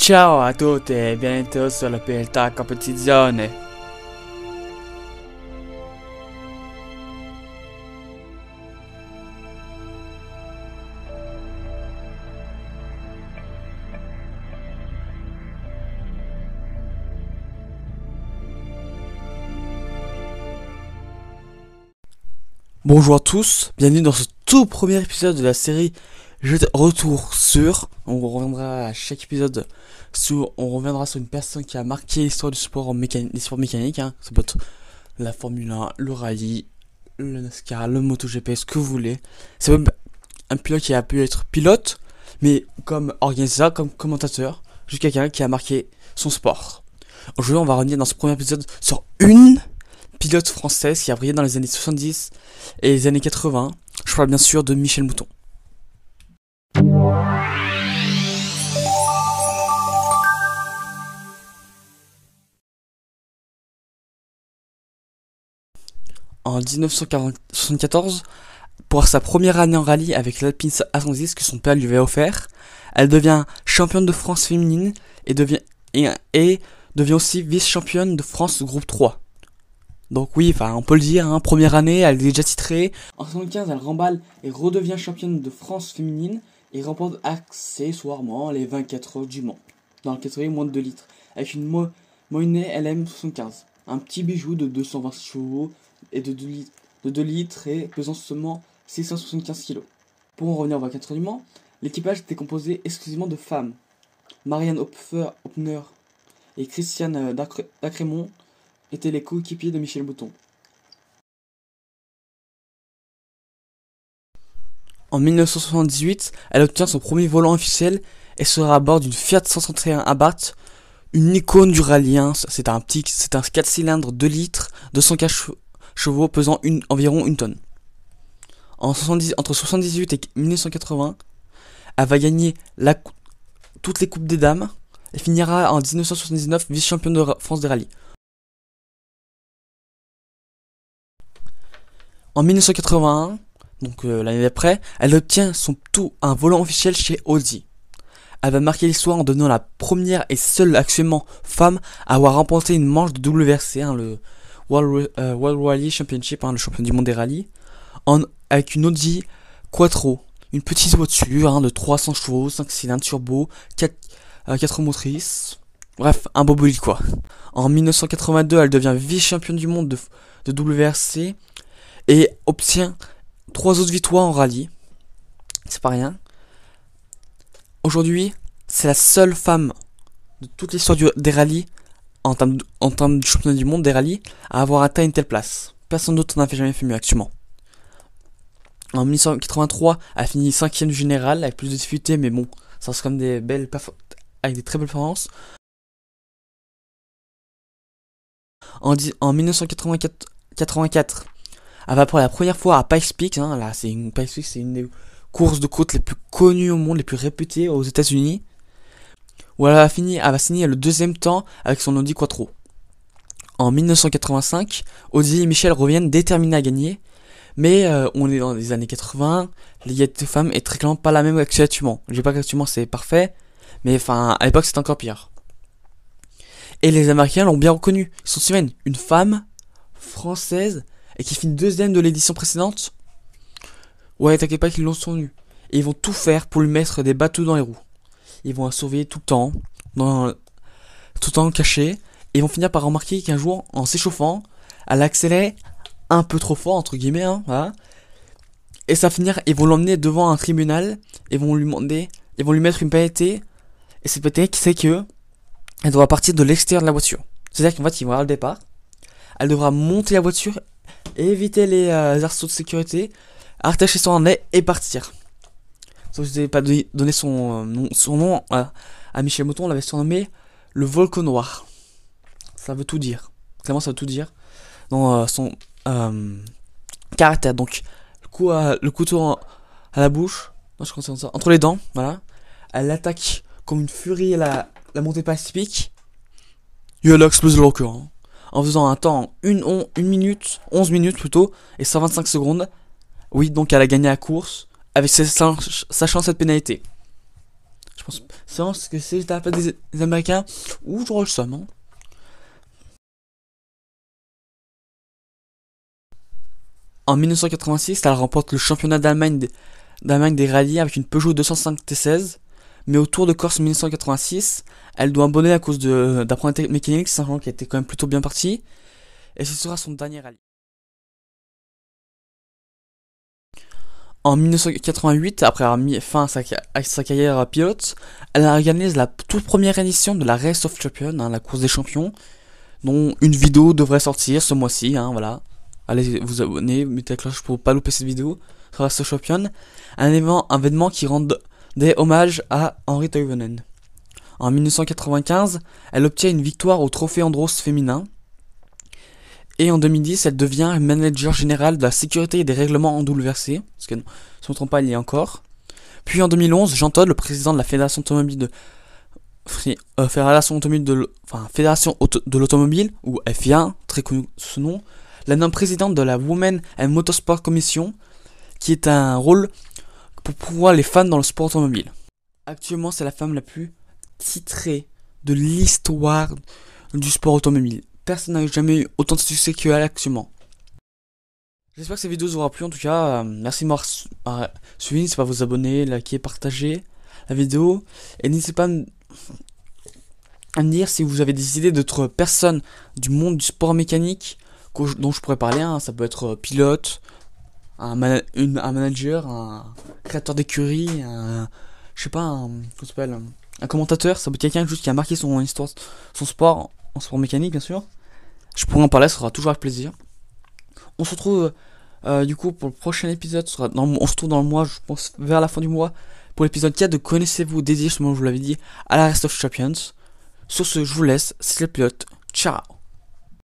Ciao à toutes et e sur le Pelta Competizione. Bonjour à tous, bienvenue dans ce tout premier épisode de la série je te retour sur, on reviendra à chaque épisode, sur, on reviendra sur une personne qui a marqué l'histoire du sport en mécanique, sports mécanique, hein. ça peut être la Formule 1, le rallye, le NASCAR, le MotoGP, ce que vous voulez. C'est même un pilote qui a pu être pilote, mais comme organisateur, comme commentateur, jusqu'à quelqu'un qui a marqué son sport. Aujourd'hui, on va revenir dans ce premier épisode sur une pilote française qui a brillé dans les années 70 et les années 80. Je parle bien sûr de Michel Mouton. En 1974, pour sa première année en rallye avec l'Alpine A110 que son père lui avait offert, elle devient championne de France féminine et devient, aussi vice-championne de France groupe 3. Donc oui, enfin on peut le dire, hein, première année, elle est déjà titrée. En 1975, elle remballe et redevient championne de France féminine il remporte accessoirement les 24 heures du Mans, dans le catégorie moins de 2 litres, avec une moyenne LM75, un petit bijou de 220 chevaux et de 2, litres, de et pesant seulement 675 kg. Pour en revenir aux 24 heures du Mans, l'équipage était composé exclusivement de femmes. Marianne Hopfer, Hopner et Christiane euh, Dacremont étaient les coéquipiers de Michel Bouton. En 1978, elle obtient son premier volant officiel et sera à bord d'une Fiat 131 Abarth, une icône du rallye. Hein. C'est un petit, c'est un 4 cylindres 2 litres, 200 chevaux pesant environ une tonne. entre 1978 et 1980, elle va gagner toutes les coupes des dames et finira en 1979 vice-championne de France des rallyes. En 1981, donc euh, l'année d'après, elle obtient son tout un volant officiel chez Audi. Elle va marquer l'histoire en devenant la première et seule actuellement femme à avoir remporté une manche de WRC, hein, le euh, World, Rally Championship, hein, le champion du monde des rallyes, en, avec une Audi Quattro, une petite voiture hein, de 300 chevaux, 5 cylindres turbo, 4, euh, motrices, bref, un beau bolide quoi. En 1982, elle devient vice-championne du monde de, de WRC et obtient Trois autres victoires en rallye. C'est pas rien. Aujourd'hui, c'est la seule femme de toute l'histoire des rallyes, en termes, de, championnat du monde des rallyes, à avoir atteint une telle place. Personne d'autre n'a jamais fait mieux actuellement. En 1983, elle a fini 5ème du général, avec plus de difficultés, mais bon, ça reste comme des belles avec des très belles performances. en 1984, elle ah, va pour la première fois à Pikes Peak. Hein, là, c'est une, Pikes Peak, c'est une des courses de côte les plus connues au monde, les plus réputées aux États-Unis. Où elle va, elle signer le deuxième temps avec son Audi Quattro. En 1985, Audi et Michel reviennent déterminés à gagner. Mais euh, on est dans les années 80, de femmes est très clairement pas la même qu'actuellement. Je dis pas qu'actuellement c'est parfait, mais enfin à l'époque c'est encore pire. Et les Américains l'ont bien reconnu. Ils sont semaine, une femme française et qui finit deuxième de l'édition précédente, ouais, t'inquiète pas qu'ils l'ont nu. Et ils vont tout faire pour lui mettre des bateaux dans les roues. Ils vont la surveiller tout le temps, dans, tout le temps caché, et ils vont finir par remarquer qu'un jour, en s'échauffant, elle accélère un peu trop fort, entre guillemets, hein, Et ça va finir, ils vont l'emmener devant un tribunal, et vont lui demander, ils vont lui mettre une pénalité, et cette pénalité, c'est que, elle doit partir de l'extérieur de la voiture. C'est-à-dire qu'en fait, ils vont le départ, elle devra monter la voiture éviter les euh, arceaux de sécurité, attacher son nez et partir. Sauf ne vous pas donné euh, son, nom, son à, Michel Mouton, on l'avait surnommé le Volcan Noir. Ça veut tout dire. Clairement, ça veut tout dire. Dans euh, son caractère. Donc, le, coup couteau à la bouche, non, je ça, entre les dents, voilà. Elle attaque comme une furie la, montée pacifique. Et elle explose le en faisant un temps une, une minute, 11 minutes plutôt, et 125 secondes. Oui, donc elle a gagné la course avec sachant cette pénalité. Je pense, que c'est la place des, des, Américains. ou je le somme. En 1986, elle remporte le championnat d'Allemagne d'Allemagne des rallyes avec une Peugeot 205 T16 mais autour de Corse 1986, elle doit abonner à cause d'un problème mécanique, sachant qui était quand même plutôt bien parti, et ce sera son dernier rallye. En 1988, après avoir mis fin à sa, à carrière pilote, elle organise la toute première édition de la Race of Champions, hein, la course des champions, dont une vidéo devrait sortir ce mois-ci, hein, voilà. Allez vous abonner, mettez la cloche pour pas louper cette vidéo. Race of Champions, un événement, un événement qui rend des hommages à Henri Toivonen. En 1995, elle obtient une victoire au Trophée Andros féminin. Et en 2010, elle devient manager général de la sécurité et des règlements en WRC, parce que, si je ne me trompe pas, il y a encore. Puis en 2011, Jean Todd, le président de la Fédération automobile de euh, automobile de Fédération de l'automobile ou F1, très connu ce nom, la nomme présidente de la Women and Motorsport Commission, qui est un rôle pour pouvoir les fans dans le sport automobile. Actuellement, c'est la femme la plus titrée de l'histoire du sport automobile. Personne n'a jamais eu autant de succès qu'elle actuellement. J'espère que cette vidéo vous aura plu. En tout cas, euh, merci de m'avoir euh, suivi. N'hésitez pas vous abonner, liker, partager la vidéo. Et n'hésitez pas à me... dire si vous avez des idées d'autres personnes du monde du sport mécanique dont je pourrais parler. Hein. Ça peut être euh, pilote, un, manager, un créateur d'écurie, un, je sais pas, un, s'appelle, un commentateur, ça peut être quelqu'un juste qui a marqué son histoire, son sport, en sport mécanique bien sûr. Je pourrais en parler, ça sera toujours avec plaisir. On se retrouve euh, du coup pour le prochain épisode, on se retrouve dans le mois, je pense vers la fin du mois, pour l'épisode 4 de Connaissez-vous dédié, justement je vous l'avais dit, à la Rest of Champions. Sur ce, je vous laisse, c'est le pilote, ciao